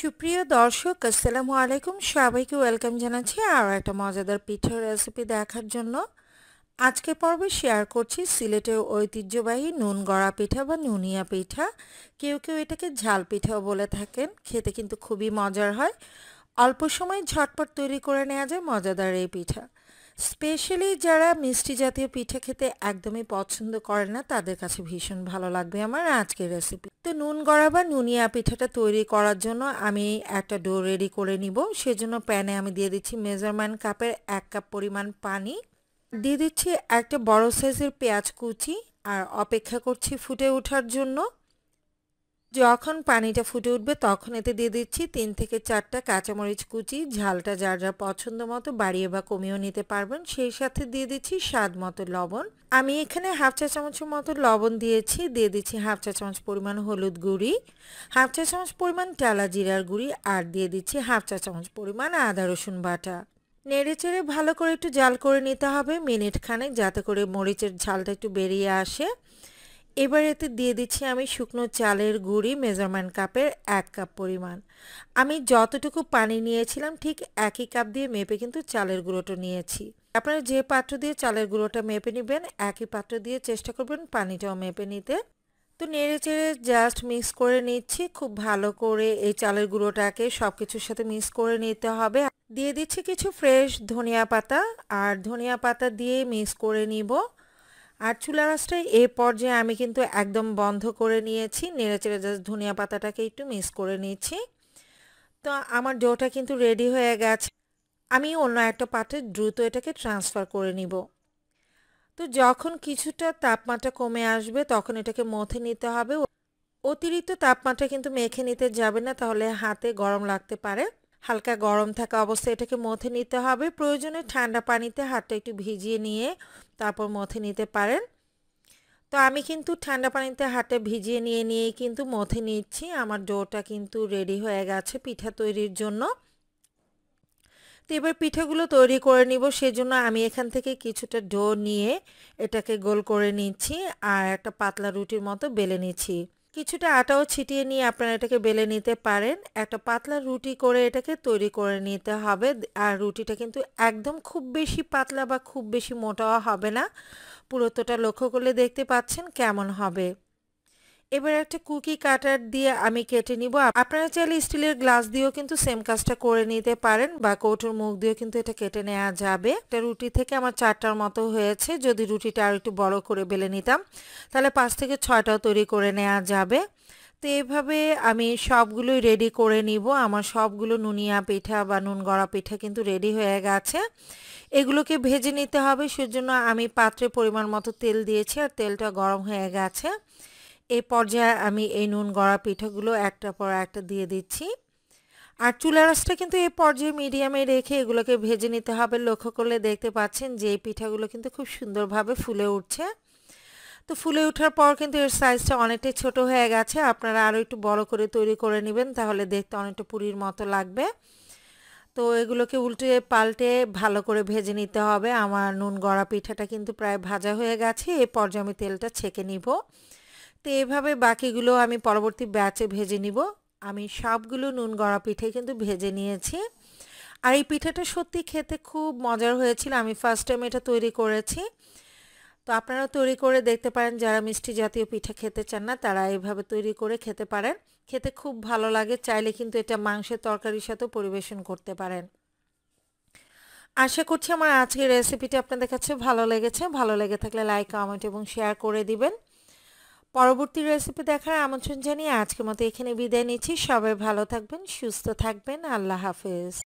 সুপ্রিয় দর্শক আসসালামু আলাইকুম সবাইকে ওয়েলকাম জানাচ্ছি আরও একটা মজাদার পিঠার রেসিপি দেখার জন্য আজকে পর্বে শেয়ার করছি সিলেটের ঐতিহ্যবাহী নুন গড়া পিঠা বা নুনিয়া পিঠা কেউ কেউ এটাকে ঝাল পিঠাও বলে থাকেন খেতে কিন্তু খুবই মজার হয় অল্প সময় ঝটপট তৈরি করে নেওয়া যায় মজাদার এই পিঠা স্পেশালি যারা মিষ্টি জাতীয় পিঠে খেতে একদমই পছন্দ করে না তাদের কাছে ভীষণ ভালো লাগবে আমার আজকের রেসিপি তো নুন গড়া বা নুনিয়া পিঠাটা তৈরি করার জন্য আমি একটা ডো রেডি করে নিব সেজন্য প্যানে আমি দিয়ে দিচ্ছি মেজারম্যান কাপের এক কাপ পরিমাণ পানি দিয়ে দিচ্ছি একটা বড় সাইজের পেঁয়াজ কুচি আর অপেক্ষা করছি ফুটে ওঠার জন্য যখন পানিটা ফুটে উঠবে তখন এতে দিয়ে দিচ্ছি তিন থেকে চারটা কাঁচামরিচ কুচি ঝালটা যার যা পছন্দ মতো বাড়িয়ে বা কমিয়েও নিতে পারবেন সেই সাথে দিয়ে দিচ্ছি স্বাদ মতো লবণ আমি এখানে হাফ চা চামচের মতো লবণ দিয়েছি দিয়ে দিচ্ছি হাফ চা চামচ পরিমাণ হলুদ গুঁড়ি হাফ চা চামচ পরিমাণ টালা জিরার গুঁড়ি আর দিয়ে দিচ্ছি হাফ চা চামচ পরিমাণ আদা রসুন বাটা নেড়েচেড়ে ভালো করে একটু জাল করে নিতে হবে মিনিট খানে যাতে করে মরিচের ঝালটা একটু বেরিয়ে আসে এবার এতে দিয়ে দিচ্ছি আমি শুকনো চালের গুঁড়ি মেজারমেন্ট কাপের এক কাপ পরিমাণ আমি যতটুকু পানি নিয়েছিলাম ঠিক একই কাপ দিয়ে মেপে কিন্তু চালের গুঁড়োটা নিয়েছি আপনারা যে পাত্র দিয়ে চালের গুঁড়োটা মেপে নেবেন একই পাত্র দিয়ে চেষ্টা করবেন পানিটাও মেপে নিতে তো নেড়ে চেড়ে জাস্ট মিক্স করে নিচ্ছি খুব ভালো করে এই চালের গুঁড়োটাকে সব কিছুর সাথে মিক্স করে নিতে হবে দিয়ে দিচ্ছি কিছু ফ্রেশ ধনিয়া পাতা আর ধনিয়া পাতা দিয়ে মিক্স করে নিব আর চুলা আঁচটা এ পর্যায়ে আমি কিন্তু একদম বন্ধ করে নিয়েছি নেড়েচেড়ে জাস্ট ধনিয়া পাতাটাকে একটু মিক্স করে নিয়েছি তো আমার ডোটা কিন্তু রেডি হয়ে গেছে আমি অন্য একটা পাত্রে দ্রুত এটাকে ট্রান্সফার করে নিব তো যখন কিছুটা তাপমাত্রা কমে আসবে তখন এটাকে মথে নিতে হবে অতিরিক্ত তাপমাত্রা কিন্তু মেখে নিতে যাবে না তাহলে হাতে গরম লাগতে পারে হালকা গরম থাকা অবস্থায় এটাকে মথে নিতে হবে প্রয়োজনে ঠান্ডা পানিতে হাতটা একটু ভিজিয়ে নিয়ে তারপর মথে নিতে পারেন তো আমি কিন্তু ঠান্ডা পানিতে হাতে ভিজিয়ে নিয়ে নিয়েই কিন্তু মথে নিচ্ছি আমার ডোটা কিন্তু রেডি হয়ে গেছে পিঠা তৈরির জন্য তো এবার পিঠাগুলো তৈরি করে নিব সেজন্য আমি এখান থেকে কিছুটা ডো নিয়ে এটাকে গোল করে নিচ্ছি আর একটা পাতলা রুটির মতো বেলে নিচ্ছি কিছুটা আটাও ছিটিয়ে নিয়ে আপনারা এটাকে বেলে নিতে পারেন একটা পাতলা রুটি করে এটাকে তৈরি করে নিতে হবে আর রুটিটা কিন্তু একদম খুব বেশি পাতলা বা খুব বেশি মোটাও হবে না পুরোতোটা লক্ষ্য করলে দেখতে পাচ্ছেন কেমন হবে এবার একটা কুকি কাটার দিয়ে আমি কেটে নিব আপনারা চাইলে স্টিলের গ্লাস দিয়েও কিন্তু সেম কাজটা করে নিতে পারেন বা কৌটুর মুখ দিয়েও কিন্তু এটা কেটে নেওয়া যাবে একটা রুটি থেকে আমার চারটার মতো হয়েছে যদি রুটিটা আর একটু বড় করে বেলে নিতাম তাহলে পাঁচ থেকে ছয়টাও তৈরি করে নেওয়া যাবে তো এভাবে আমি সবগুলোই রেডি করে নিব আমার সবগুলো নুনিয়া পিঠা বা নুন গড়া পিঠা কিন্তু রেডি হয়ে গেছে এগুলোকে ভেজে নিতে হবে সেজন্য আমি পাত্রে পরিমাণ মতো তেল দিয়েছি আর তেলটা গরম হয়ে গেছে এ পর্যায়ে আমি এই নুন গড়া পিঠাগুলো একটা পর একটা দিয়ে দিচ্ছি আর চুলা রসটা কিন্তু এ পর্যায়ে মিডিয়ামে রেখে এগুলোকে ভেজে নিতে হবে লক্ষ্য করলে দেখতে পাচ্ছেন যে এই পিঠাগুলো কিন্তু খুব সুন্দরভাবে ফুলে উঠছে তো ফুলে ওঠার পর কিন্তু এর সাইজটা অনেকটাই ছোট হয়ে গেছে আপনারা আরও একটু বড় করে তৈরি করে নেবেন তাহলে দেখতে অনেকটা পুরীর মতো লাগবে তো এগুলোকে উল্টে পাল্টে ভালো করে ভেজে নিতে হবে আমার নুন গড়া পিঠাটা কিন্তু প্রায় ভাজা হয়ে গেছে এ পর্যায়ে আমি তেলটা ছেঁকে নিব তো এভাবে বাকিগুলো আমি পরবর্তী ব্যাচে ভেজে নিব আমি সবগুলো নুন গড়া পিঠে কিন্তু ভেজে নিয়েছি আর এই পিঠাটা সত্যি খেতে খুব মজার হয়েছিল আমি ফার্স্ট টাইম এটা তৈরি করেছি তো আপনারা তৈরি করে দেখতে পারেন যারা মিষ্টি জাতীয় পিঠা খেতে চান না তারা এইভাবে তৈরি করে খেতে পারেন খেতে খুব ভালো লাগে চাইলে কিন্তু এটা মাংসের তরকারির সাথেও পরিবেশন করতে পারেন আশা করছি আমার আজকের রেসিপিটি আপনাদের কাছে ভালো লেগেছে ভালো লেগে থাকলে লাইক কমেন্ট এবং শেয়ার করে দিবেন পরবর্তী রেসিপি দেখার আমন্ত্রণ জানিয়ে আজকের মতো এখানে বিদায় নিচ্ছি সবাই ভালো থাকবেন সুস্থ থাকবেন আল্লাহ হাফেজ